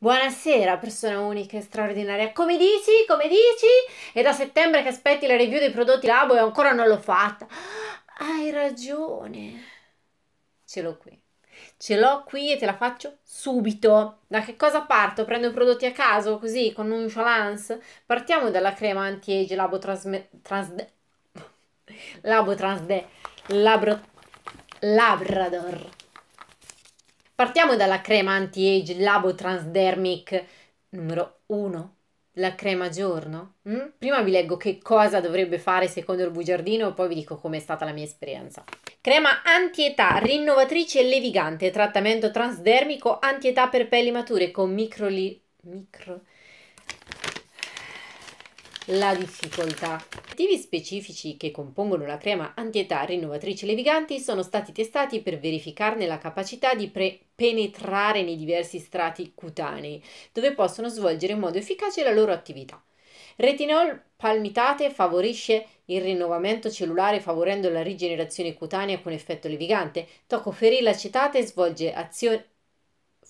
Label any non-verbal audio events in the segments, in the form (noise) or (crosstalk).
Buonasera, persona unica e straordinaria. Come dici? Come dici? È da settembre che aspetti la review dei prodotti Labo e ancora non l'ho fatta. Hai ragione. Ce l'ho qui. Ce l'ho qui e te la faccio subito. Da che cosa parto? Prendo prodotti a caso, così, con nonchalance? Partiamo dalla crema anti-age Labo Transde... Labo Transde... Labro... Labrador Partiamo dalla crema anti-age Labo Transdermic numero 1, la crema giorno. Mm? Prima vi leggo che cosa dovrebbe fare secondo il bugiardino e poi vi dico com'è stata la mia esperienza. Crema anti-età, rinnovatrice e levigante, trattamento transdermico anti-età per pelli mature con micro... Li... micro... La difficoltà. Gli Attivi specifici che compongono la crema antietà rinnovatrice levigante sono stati testati per verificarne la capacità di pre penetrare nei diversi strati cutanei, dove possono svolgere in modo efficace la loro attività. Retinol palmitate favorisce il rinnovamento cellulare favorendo la rigenerazione cutanea con effetto levigante. Tocoferilla acetate svolge azioni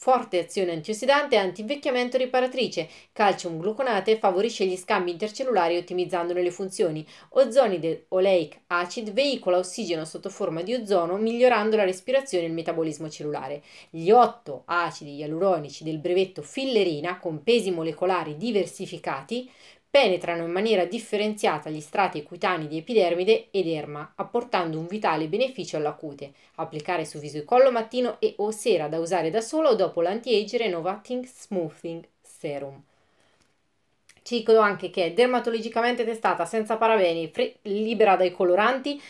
Forte azione antiossidante e anti-invecchiamento riparatrice. Calcium gluconate favorisce gli scambi intercellulari ottimizzandone le funzioni. Ozonide oleic acid veicola ossigeno sotto forma di ozono migliorando la respirazione e il metabolismo cellulare. Gli otto acidi ialuronici del brevetto fillerina con pesi molecolari diversificati penetrano in maniera differenziata gli strati cutanei di epidermide e derma, apportando un vitale beneficio alla cute. Applicare su viso e collo mattino e o sera da usare da solo dopo l'anti-age Renovating Smoothing Serum. Ci dicono anche che è dermatologicamente testata senza parabeni, libera dai coloranti,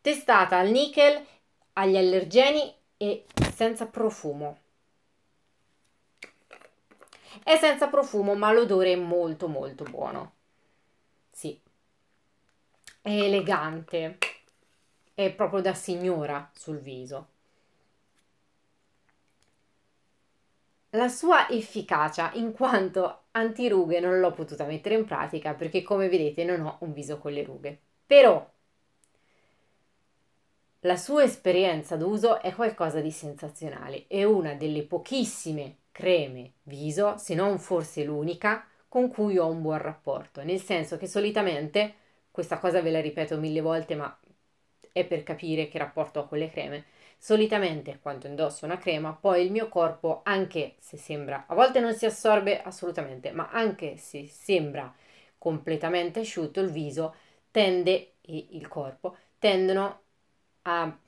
testata al nickel, agli allergeni e senza profumo. È senza profumo, ma l'odore è molto molto buono. Sì. È elegante. È proprio da signora sul viso. La sua efficacia, in quanto antirughe, non l'ho potuta mettere in pratica perché come vedete non ho un viso con le rughe. Però la sua esperienza d'uso è qualcosa di sensazionale, è una delle pochissime creme, viso, se non forse l'unica, con cui ho un buon rapporto. Nel senso che solitamente, questa cosa ve la ripeto mille volte, ma è per capire che rapporto ho con le creme. Solitamente quando indosso una crema, poi il mio corpo, anche se sembra, a volte non si assorbe assolutamente, ma anche se sembra completamente asciutto, il viso tende e il corpo tendono a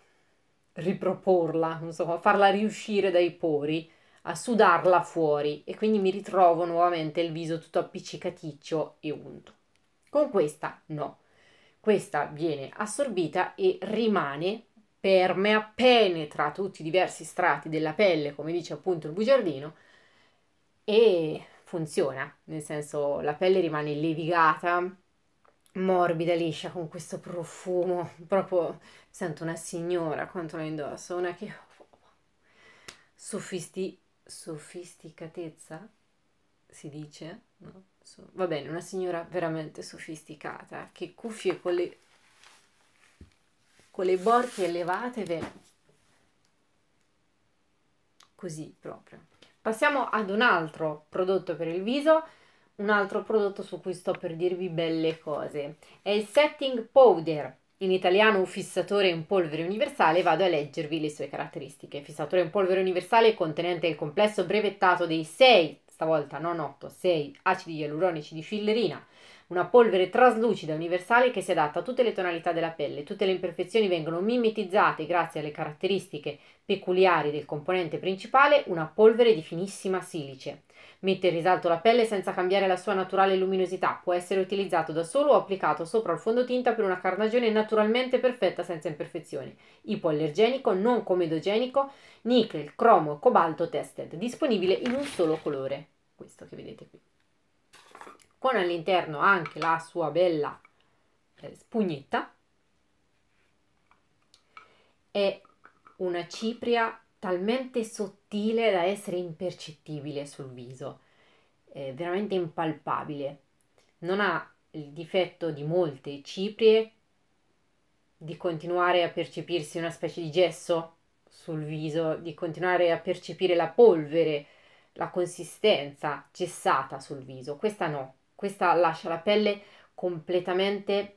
riproporla, non so, a farla riuscire dai pori a sudarla fuori e quindi mi ritrovo nuovamente il viso tutto appiccicaticcio e unto. Con questa no, questa viene assorbita e rimane per permea, penetra tutti i diversi strati della pelle, come dice appunto il bugiardino, e funziona, nel senso la pelle rimane levigata, morbida, liscia, con questo profumo, proprio sento una signora quanto la indosso, una che sofisticata, sofisticatezza, si dice, no? so, va bene, una signora veramente sofisticata, che cuffie con le, con le borchie elevate, ve... così proprio. Passiamo ad un altro prodotto per il viso, un altro prodotto su cui sto per dirvi belle cose, è il setting powder in italiano un fissatore in polvere universale, vado a leggervi le sue caratteristiche. Fissatore in polvere universale contenente il complesso brevettato dei 6, stavolta non 8, 6 acidi ialuronici di fillerina, una polvere traslucida universale che si adatta a tutte le tonalità della pelle. Tutte le imperfezioni vengono mimetizzate grazie alle caratteristiche peculiari del componente principale, una polvere di finissima silice. Mette in risalto la pelle senza cambiare la sua naturale luminosità, può essere utilizzato da solo o applicato sopra il fondotinta per una carnagione naturalmente perfetta senza imperfezioni. Ipoallergenico, non comedogenico, nickel, cromo, cobalto tested, disponibile in un solo colore, questo che vedete qui. Con all'interno anche la sua bella eh, spugnetta. È una cipria talmente sottile da essere impercettibile sul viso, eh, veramente impalpabile. Non ha il difetto di molte ciprie di continuare a percepirsi una specie di gesso sul viso, di continuare a percepire la polvere, la consistenza gessata sul viso. Questa no, questa lascia la pelle completamente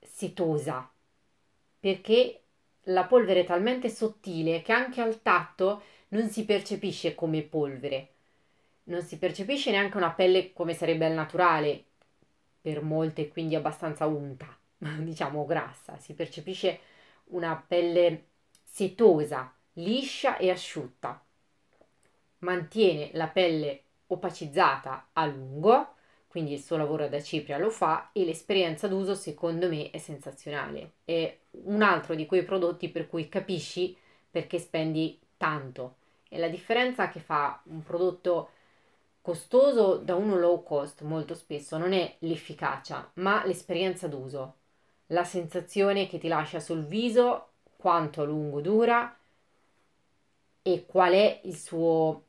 setosa perché la polvere è talmente sottile che anche al tatto non si percepisce come polvere. Non si percepisce neanche una pelle come sarebbe al naturale, per molte quindi abbastanza unta, (laughs) diciamo grassa, si percepisce una pelle setosa, liscia e asciutta. Mantiene la pelle opacizzata a lungo quindi il suo lavoro da cipria lo fa e l'esperienza d'uso secondo me è sensazionale. È un altro di quei prodotti per cui capisci perché spendi tanto e la differenza che fa un prodotto costoso da uno low cost molto spesso non è l'efficacia, ma l'esperienza d'uso, la sensazione che ti lascia sul viso, quanto a lungo dura e qual è il suo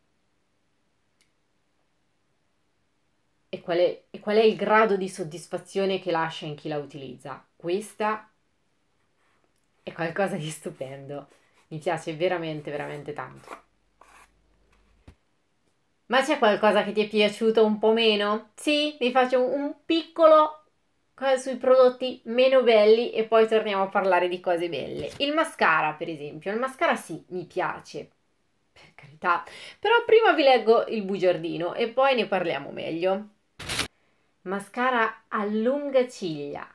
e qual, è, e qual è il grado di soddisfazione che lascia in chi la utilizza. Questa è qualcosa di stupendo, mi piace veramente, veramente tanto. Ma c'è qualcosa che ti è piaciuto un po' meno? Sì, vi faccio un piccolo sui prodotti meno belli e poi torniamo a parlare di cose belle. Il mascara, per esempio, il mascara sì, mi piace. Per carità, però prima vi leggo il bugiardino e poi ne parliamo meglio. Mascara allunga ciglia.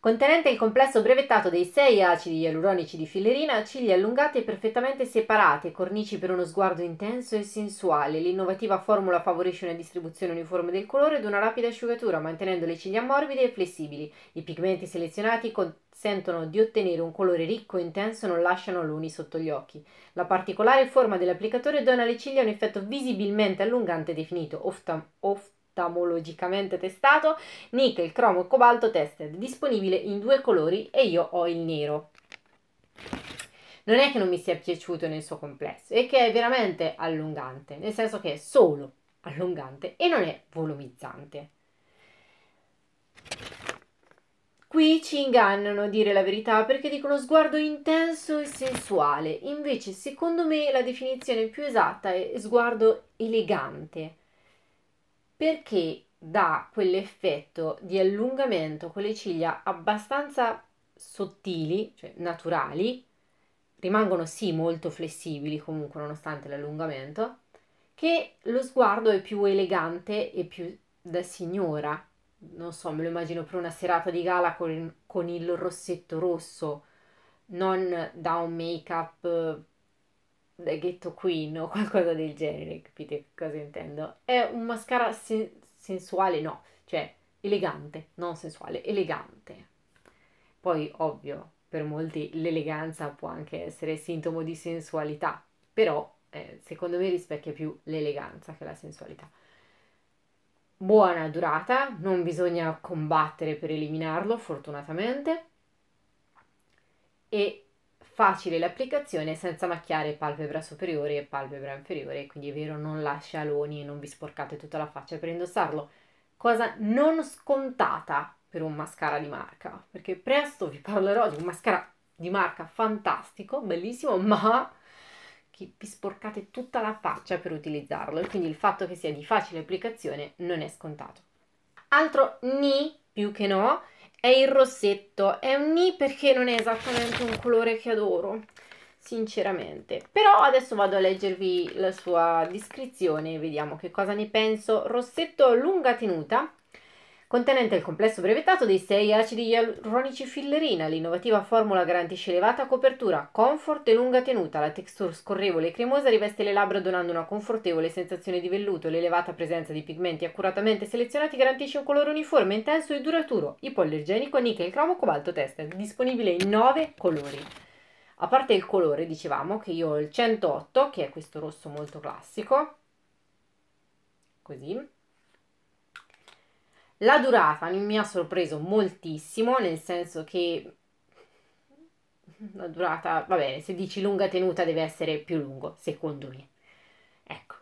Contenente il complesso brevettato dei 6 acidi ialuronici di fillerina, ciglia allungate e perfettamente separate, cornici per uno sguardo intenso e sensuale. L'innovativa formula favorisce una distribuzione uniforme del colore ed una rapida asciugatura, mantenendo le ciglia morbide e flessibili. I pigmenti selezionati consentono di ottenere un colore ricco e intenso non lasciano luni sotto gli occhi. La particolare forma dell'applicatore dona alle ciglia un effetto visibilmente allungante e definito oftalmologico oftalmologicamente testato, nickel, cromo e cobalto tested, disponibile in due colori e io ho il nero. Non è che non mi sia piaciuto nel suo complesso, è che è veramente allungante, nel senso che è solo allungante e non è volumizzante. Qui ci ingannano a dire la verità perché dicono sguardo intenso e sensuale, invece secondo me la definizione più esatta è sguardo elegante perché dà quell'effetto di allungamento con le ciglia abbastanza sottili, cioè naturali, rimangono sì molto flessibili comunque nonostante l'allungamento, che lo sguardo è più elegante e più da signora. Non so, me lo immagino per una serata di gala con, con il rossetto rosso, non da un make-up The Ghetto Queen o (laughs) qualcosa del genere, capite cosa intendo? È un mascara sen- sensuale, no, cioè elegante, non sensuale, elegante. Poi, ovvio, per molti l'eleganza può anche essere sintomo di sensualità, però eh, secondo me rispecchia più l'eleganza che la sensualità. Buona durata, non bisogna combattere per eliminarlo, fortunatamente. E facile l'applicazione senza macchiare palpebra superiore e palpebra inferiore, quindi è vero non lascia aloni e non vi sporcate tutta la faccia per indossarlo, cosa non scontata per un mascara di marca, perché presto vi parlerò di un mascara di marca fantastico, bellissimo, ma che vi sporcate tutta la faccia per utilizzarlo e quindi il fatto che sia di facile applicazione non è scontato. Altro ni più che no è il rossetto. È un ni perché non è esattamente un colore che adoro, sinceramente. Però adesso vado a leggervi la sua descrizione e vediamo che cosa ne penso. Rossetto lunga tenuta, contenente il complesso brevettato dei 6 acidi ialuronici fillerina. L'innovativa formula garantisce elevata copertura, comfort e lunga tenuta. La texture scorrevole e cremosa riveste le labbra donando una confortevole sensazione di velluto. L'elevata presenza di pigmenti accuratamente selezionati garantisce un colore uniforme, intenso e duraturo. Ipoallergenico, nickel, cromo, cobalto, tested. Disponibile in 9 colori. A parte il colore, dicevamo che io ho il 108, che è questo rosso molto classico, così, la durata mi ha sorpreso moltissimo, nel senso che la durata, va bene, se dici lunga tenuta deve essere più lungo, secondo me. Ecco.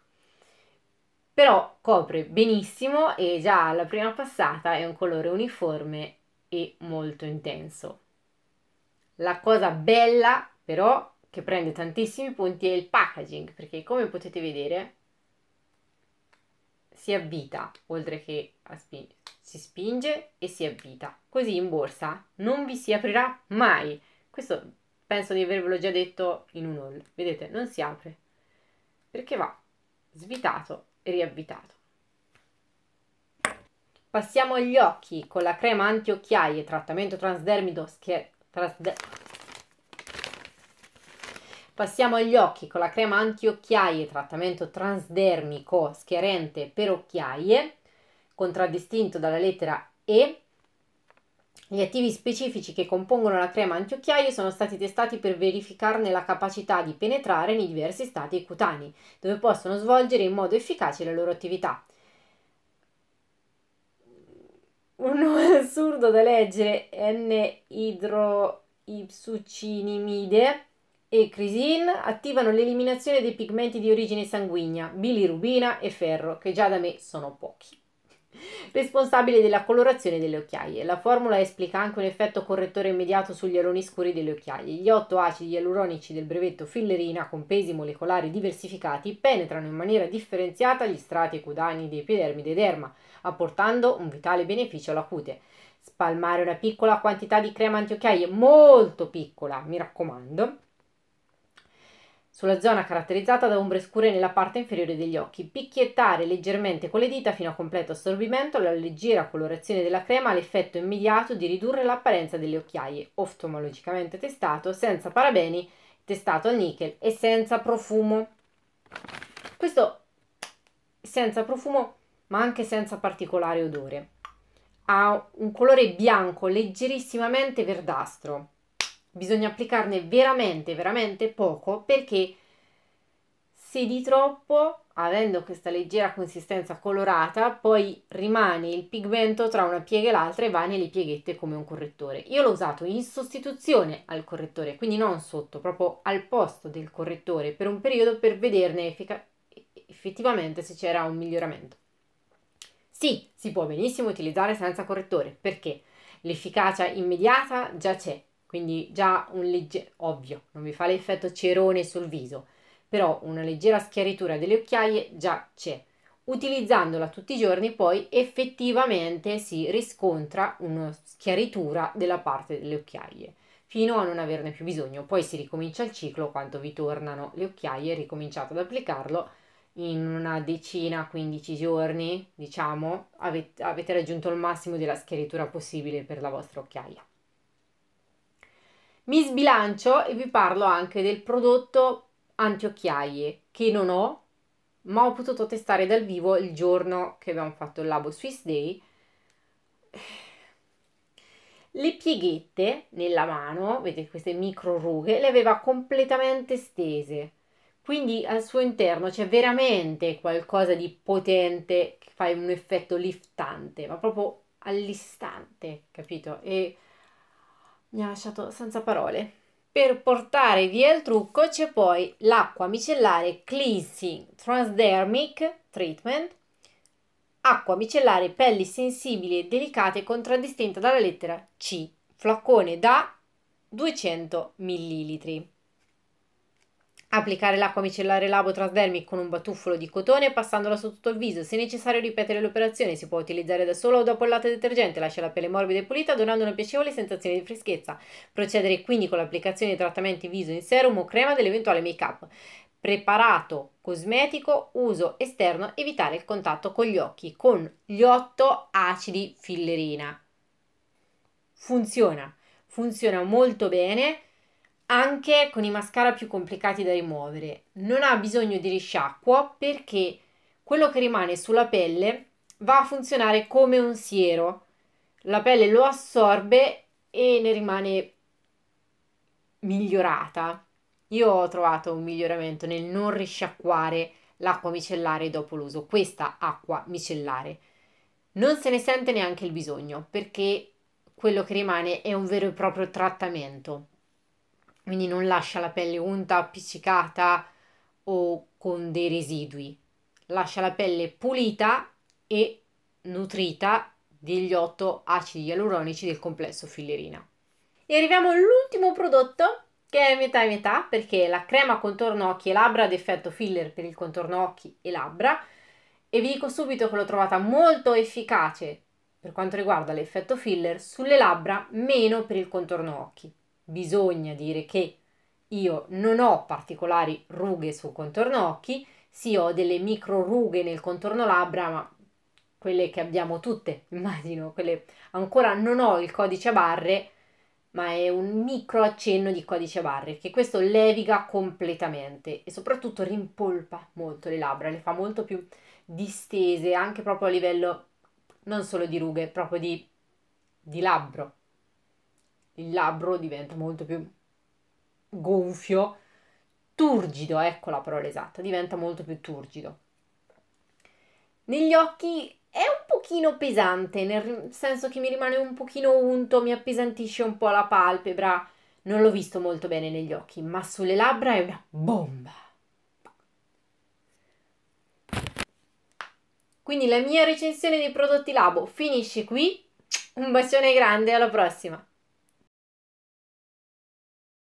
Però copre benissimo e già alla prima passata è un colore uniforme e molto intenso. La cosa bella però che prende tantissimi punti è il packaging, perché come potete vedere si avvita, oltre che a spingere. si spinge e si avvita. Così in borsa non vi si aprirà mai. Questo penso di avervelo già detto in un haul. Vedete, non si apre perché va svitato e riavvitato. Passiamo agli occhi con la crema antiocchiaie, trattamento transdermido, schier- transde- Passiamo agli occhi con la crema antiocchiaie, trattamento transdermico schiarente per occhiaie, contraddistinto dalla lettera E. Gli attivi specifici che compongono la crema antiocchiaie sono stati testati per verificarne la capacità di penetrare nei diversi stati cutanei, dove possono svolgere in modo efficace la loro attività. Un assurdo da leggere, N-idroipsucinimide e crisin attivano l'eliminazione dei pigmenti di origine sanguigna, bilirubina e ferro, che già da me sono pochi. (laughs) Responsabile della colorazione delle occhiaie. La formula esplica anche un effetto correttore immediato sugli aloni scuri delle occhiaie. Gli otto acidi ialuronici del brevetto fillerina con pesi molecolari diversificati penetrano in maniera differenziata gli strati cutanei di epidermide e derma, apportando un vitale beneficio alla cute. Spalmare una piccola quantità di crema antiocchiaie, molto piccola, mi raccomando, sulla zona caratterizzata da ombre scure nella parte inferiore degli occhi. Picchiettare leggermente con le dita fino a completo assorbimento, la leggera colorazione della crema ha l'effetto immediato di ridurre l'apparenza delle occhiaie, oftalmologicamente testato, senza parabeni, testato al nickel e senza profumo. Questo senza profumo ma anche senza particolare odore. Ha un colore bianco leggerissimamente verdastro bisogna applicarne veramente, veramente poco perché se di troppo, avendo questa leggera consistenza colorata, poi rimane il pigmento tra una piega e l'altra e va nelle pieghette come un correttore. Io l'ho usato in sostituzione al correttore, quindi non sotto, proprio al posto del correttore per un periodo per vederne effettivamente se c'era un miglioramento. Sì, si può benissimo utilizzare senza correttore perché l'efficacia immediata già c'è, quindi già un leggero, ovvio, non vi fa l'effetto cerone sul viso, però una leggera schiaritura delle occhiaie già c'è. Utilizzandola tutti i giorni poi effettivamente si riscontra una schiaritura della parte delle occhiaie fino a non averne più bisogno, poi si ricomincia il ciclo quando vi tornano le occhiaie, ricominciate ad applicarlo in una decina, 15 giorni, diciamo, avete, avete raggiunto il massimo della schiaritura possibile per la vostra occhiaia. Mi sbilancio e vi parlo anche del prodotto antiocchiaie che non ho, ma ho potuto testare dal vivo il giorno che abbiamo fatto il Labo Swiss Day. Le pieghette nella mano, vedete queste micro rughe, le aveva completamente stese. Quindi al suo interno c'è veramente qualcosa di potente che fa un effetto liftante, ma proprio all'istante, capito? E mi ha lasciato senza parole. Per portare via il trucco c'è poi l'acqua micellare Cleansing Transdermic Treatment, acqua micellare pelli sensibili e delicate contraddistinta dalla lettera C, flaccone da 200 ml. Applicare l'acqua micellare labo transdermic con un batuffolo di cotone passandola su tutto il viso. Se necessario ripetere l'operazione, si può utilizzare da solo o dopo il latte detergente, lascia la pelle morbida e pulita donando una piacevole sensazione di freschezza. Procedere quindi con l'applicazione di trattamenti viso in serum o crema dell'eventuale make-up. Preparato cosmetico, uso esterno, evitare il contatto con gli occhi con gli 8 acidi fillerina. Funziona, funziona molto bene anche con i mascara più complicati da rimuovere. Non ha bisogno di risciacquo perché quello che rimane sulla pelle va a funzionare come un siero. La pelle lo assorbe e ne rimane migliorata. Io ho trovato un miglioramento nel non risciacquare l'acqua micellare dopo l'uso, questa acqua micellare. Non se ne sente neanche il bisogno perché quello che rimane è un vero e proprio trattamento quindi non lascia la pelle unta, appiccicata o con dei residui, lascia la pelle pulita e nutrita degli 8 acidi ialuronici del complesso fillerina. E arriviamo all'ultimo prodotto che è metà e metà perché la crema contorno occhi e labbra ad effetto filler per il contorno occhi e labbra e vi dico subito che l'ho trovata molto efficace per quanto riguarda l'effetto filler sulle labbra, meno per il contorno occhi bisogna dire che io non ho particolari rughe sul contorno occhi, sì ho delle micro rughe nel contorno labbra, ma quelle che abbiamo tutte, (laughs) immagino, quelle ancora non ho il codice a barre, ma è un micro accenno di codice a barre che questo leviga completamente e soprattutto rimpolpa molto le labbra, le fa molto più distese anche proprio a livello non solo di rughe, proprio di, di labbro il labbro diventa molto più gonfio, turgido, ecco la parola esatta, diventa molto più turgido. Negli occhi è un pochino pesante, nel senso che mi rimane un pochino unto, mi appesantisce un po' la palpebra, non l'ho visto molto bene negli occhi, ma sulle labbra è una bomba. Quindi la mia recensione dei prodotti Labo finisce qui. Un bacione grande, alla prossima!